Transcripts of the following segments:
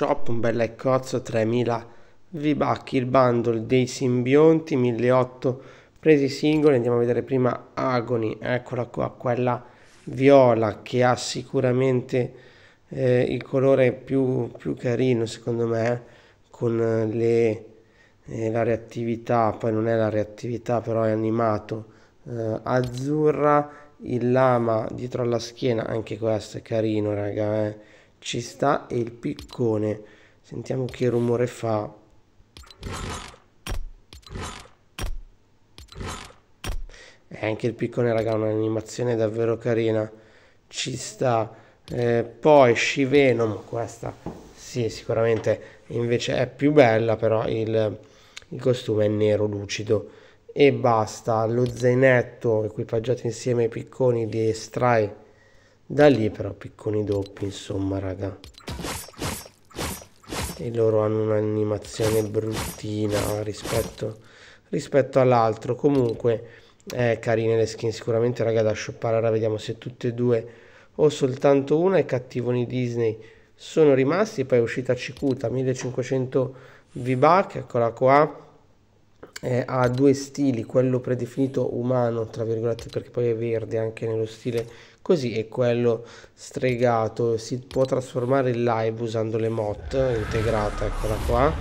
Shop, un bel cozzo, 3.000 V-Buck, il bundle dei simbionti, 1.800 presi singoli, andiamo a vedere prima Agony, eccola qua, quella viola che ha sicuramente eh, il colore più, più, carino secondo me, con eh, le, eh, la reattività, poi non è la reattività però è animato, eh, azzurra, il lama dietro alla schiena, anche questo è carino raga, eh ci sta il piccone sentiamo che rumore fa e eh, anche il piccone raga un'animazione davvero carina ci sta eh, poi Shivenom questa sì sicuramente invece è più bella però il, il costume è nero lucido e basta lo zainetto equipaggiato insieme ai picconi di Stray da lì però picconi doppi, insomma, raga. E loro hanno un'animazione bruttina rispetto, rispetto all'altro. Comunque, eh, carine le skin sicuramente, raga, da shoppare. Ora vediamo se tutte e due o soltanto una e cattivoni Disney sono rimasti. Poi è uscita Cicuta, 1500 V-Buck, eccola qua eh, ha due stili, quello predefinito umano, tra virgolette, perché poi è verde anche nello stile così, e quello stregato. Si può trasformare in live usando le mod integrata, eccola qua,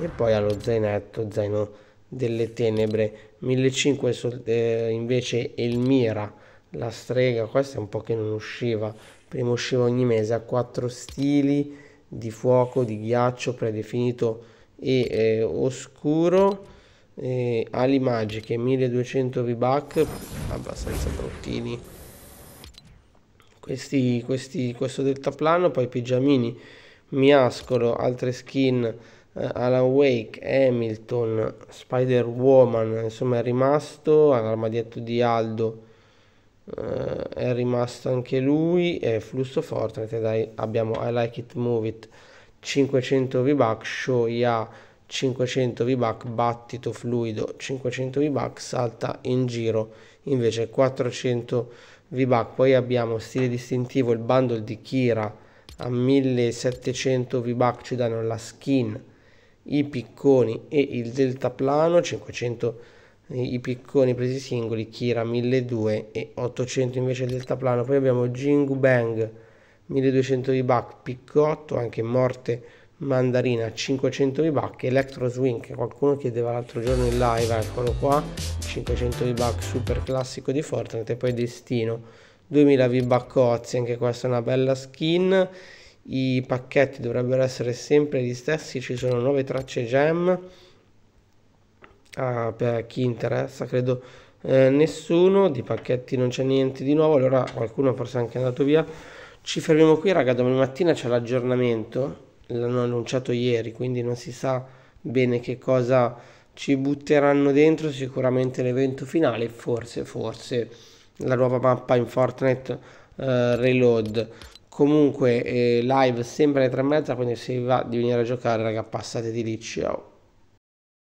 e poi ha lo zainetto, zaino delle tenebre. 1500 eh, invece Elmira, la strega, questa è un po' che non usciva, prima usciva ogni mese, ha quattro stili di fuoco, di ghiaccio predefinito e eh, oscuro e ali magiche 1200 v-buck abbastanza bruttini questi, questi, questo deltaplano poi pigiamini miascolo altre skin eh, Alan Wake Hamilton Spider Woman insomma è rimasto all'armadietto di Aldo eh, è rimasto anche lui e flusso Fortnite dai abbiamo I like it move it 500 v-buck show ya yeah 500 V-Buck, battito fluido 500 V-Buck, salta in giro invece 400 V-Buck. poi abbiamo stile distintivo il bundle di Kira a 1700 V-Buck, ci danno la skin i picconi e il deltaplano 500 eh, i picconi presi singoli Kira 1200 e 800 invece il deltaplano poi abbiamo Jingu Bang 1200 V-Buck piccotto anche morte mandarina 500 V-Buck, Electro Swing che qualcuno chiedeva l'altro giorno in live, eccolo qua, 500 V-Buck super classico di Fortnite e poi Destino, 2000 V-Buck Ozzy, anche questa è una bella skin, i pacchetti dovrebbero essere sempre gli stessi, ci sono 9 tracce gem, ah, per chi interessa credo eh, nessuno, di pacchetti non c'è niente di nuovo, allora qualcuno forse è anche andato via, ci fermiamo qui raga, domani mattina c'è l'aggiornamento l'hanno annunciato ieri, quindi non si sa bene che cosa ci butteranno dentro, sicuramente l'evento finale, forse, forse la nuova mappa in Fortnite eh, Reload. Comunque eh, live sempre alle tre e mezza, quindi se vi va di venire a giocare, raga, passate di lì, ciao.